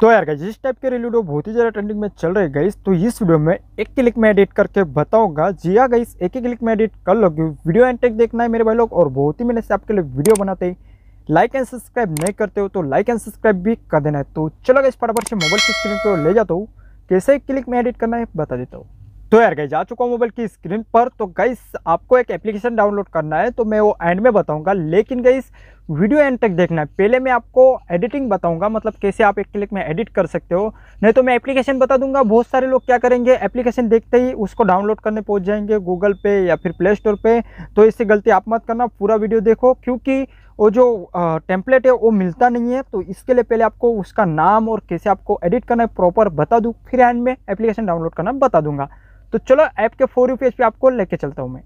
तो यार गाइस इस टाइप के वीडियो बहुत ही ज़्यादा ट्रेंडिंग में चल रहे गाइस तो इस वीडियो में एक क्लिक में एडिट करके बताऊंगा जी हाँ गाइस एक ही क्लिक में एडिट कर लोगे वीडियो एंड टेक देखना है मेरे भाई लोग और बहुत ही मैंने से आपके लिए वीडियो बनाते हैं लाइक एंड सब्सक्राइब नहीं करते हो तो लाइक एंड सब्सक्राइब भी कर देना है तो चलो गाइस फटाफट से मोबाइल की स्क्रीन पर ले जाता हूँ कैसे क्लिक में एडिट करना है बता देता हूँ तो यार गई जा चुका हूँ मोबाइल की स्क्रीन पर तो गईस आपको एक एप्लीकेशन डाउनलोड करना है तो मैं वो एंड में बताऊंगा लेकिन गई वीडियो एंड तक देखना है पहले मैं आपको एडिटिंग बताऊंगा मतलब कैसे आप एक क्लिक में एडिट कर सकते हो नहीं तो मैं एप्लीकेशन बता दूंगा बहुत सारे लोग क्या करेंगे एप्लीकेशन देखते ही उसको डाउनलोड करने पहुंच जाएंगे गूगल पे या फिर प्ले स्टोर पे तो इससे गलती आप मत करना पूरा वीडियो देखो क्योंकि वो जो टेम्पलेट है वो मिलता नहीं है तो इसके लिए पहले आपको उसका नाम और कैसे आपको एडिट करना है प्रॉपर बता दूँ फिर एंड में एप्लीकेशन डाउनलोड करना बता दूंगा तो चलो ऐप के फोर यू पेज पर आपको लेके चलता हूँ मैं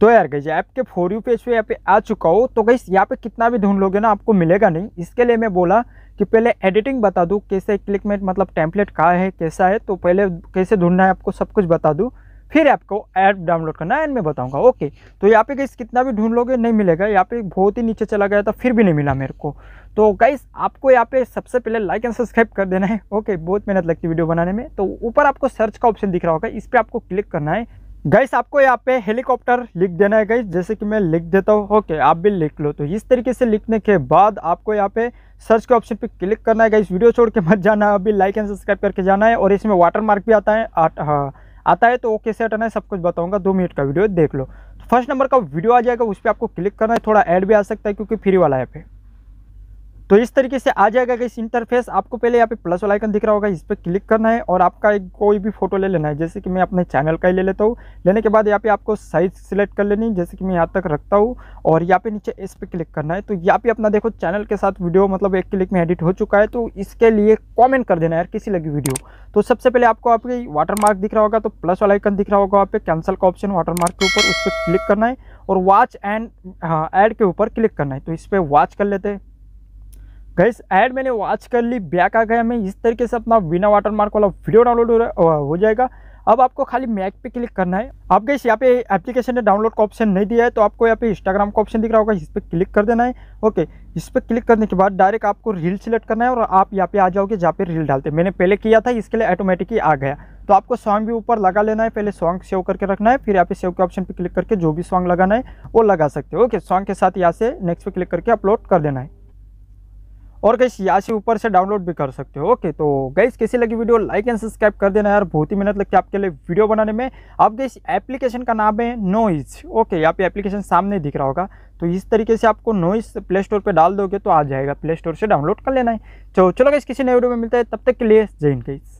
तो यार गई ऐप के फोर यू पेज पे यहाँ पे आ चुका हो तो गई यहाँ पे कितना भी ढूंढ लोगे ना आपको मिलेगा नहीं इसके लिए मैं बोला कि पहले एडिटिंग बता दूँ कैसे क्लिक में मतलब टेम्पलेट कहाँ है कैसा है तो पहले कैसे ढूंढना है आपको सब कुछ बता दूँ फिर आपको ऐप डाउनलोड करना है एंड मैं बताऊंगा ओके तो यहाँ पे गई कितना भी ढूंढ लोगे नहीं मिलेगा यहाँ पे बहुत ही नीचे चला गया था फिर भी नहीं मिला मेरे को तो गाइस आपको यहाँ पे सबसे पहले लाइक एंड सब्सक्राइब कर देना है ओके बहुत मेहनत लगती है वीडियो बनाने में तो ऊपर आपको सर्च का ऑप्शन दिख रहा होगा इस पर आपको क्लिक करना है गाइस आपको यहाँ पे हेलीकॉप्टर लिख देना है गाइस जैसे कि मैं लिख देता हूँ ओके आप भी लिख लो तो इस तरीके से लिखने के बाद आपको यहाँ पे सर्च के ऑप्शन पे क्लिक करना है गाइस वीडियो छोड़ के मत जाना अभी लाइक एंड सब्सक्राइब करके जाना है और इसमें वाटर मार्क भी आता है आ, हाँ आता है तो ओके सेट है सब कुछ बताऊंगा दो मिनट का वीडियो देख लो तो फर्स्ट नंबर का वीडियो आ जाएगा उस पर आपको क्लिक करना है थोड़ा ऐड भी आ सकता है क्योंकि फ्री वाला ऐप है तो इस तरीके से आ जाएगा इस इंटरफेस आपको पहले यहाँ पे प्लस वाला आइकन दिख रहा होगा इस पर क्लिक करना है और आपका एक कोई भी फोटो ले लेना है जैसे कि मैं अपने चैनल का ही ले लेता हूँ लेने के बाद यहाँ पे आपको साइज सिलेक्ट कर लेनी जैसे कि मैं यहाँ तक रखता हूँ और यहाँ पे नीचे इस पर क्लिक करना है तो यहाँ पे अपना देखो चैनल के साथ वीडियो मतलब एक क्लिक में एडिट हो चुका है तो इसके लिए कॉमेंट कर देना यार किसी लगी वीडियो तो सबसे पहले आपको आपकी वाटर मार्क दिख रहा होगा तो प्लस वाला आइकन दिख रहा होगा वहाँ पे कैंसिल का ऑप्शन वाटर मार्क के ऊपर उस पर क्लिक करना है और वॉच एंड एड के ऊपर क्लिक करना है तो इस पर वॉच कर लेते हैं गैस ऐड मैंने वॉच कर ली बैक आ गया मैं इस तरीके से अपना बिना वाटर मार्क वाला वीडियो डाउनलोड हो जाएगा अब आपको खाली मैक पे क्लिक करना है आप गैस यहाँ पे एप्लीकेशन ने डाउनलोड का ऑप्शन नहीं दिया है तो आपको यहाँ पे इंस्टाग्राम का ऑप्शन दिख रहा होगा इस पर क्लिक कर देना है ओके इस पर क्लिक करने के बाद डायरेक्ट आपको रील सिलेक्ट करना है और आप यहाँ पे आ जाओगे जहाँ पे रील डालते हैं मैंने पहले किया था इसके लिए ही आ गया तो आपको सॉन्ग भी ऊपर लगा लेना है पहले सॉन्ग सेव करके रखना है फिर यहाँ पे सेव के ऑप्शन पर क्लिक करके जो भी सॉन्ग लगाना है वो लगा सकते हो ओके सॉन्ग के साथ यहाँ से नेक्स्ट पर क्लिक करके अपलोड कर देना है और गैस यहाँ से ऊपर से डाउनलोड भी कर सकते हो ओके तो गैस कैसी लगी वीडियो लाइक एंड सब्सक्राइब कर देना यार बहुत ही मेहनत लगती है आपके लिए वीडियो बनाने में अब गैस एप्लीकेशन का नाम है नोइज ओके यहाँ पे एप्लीकेशन सामने दिख रहा होगा तो इस तरीके से आपको नोइज प्ले स्टोर पर डाल दोगे तो आ जाएगा प्ले स्टोर से डाउनलोड कर लेना है तो चलो चलो गैस किसी नए वीडियो में मिलता है तब तक के लिए जय हिंद गैस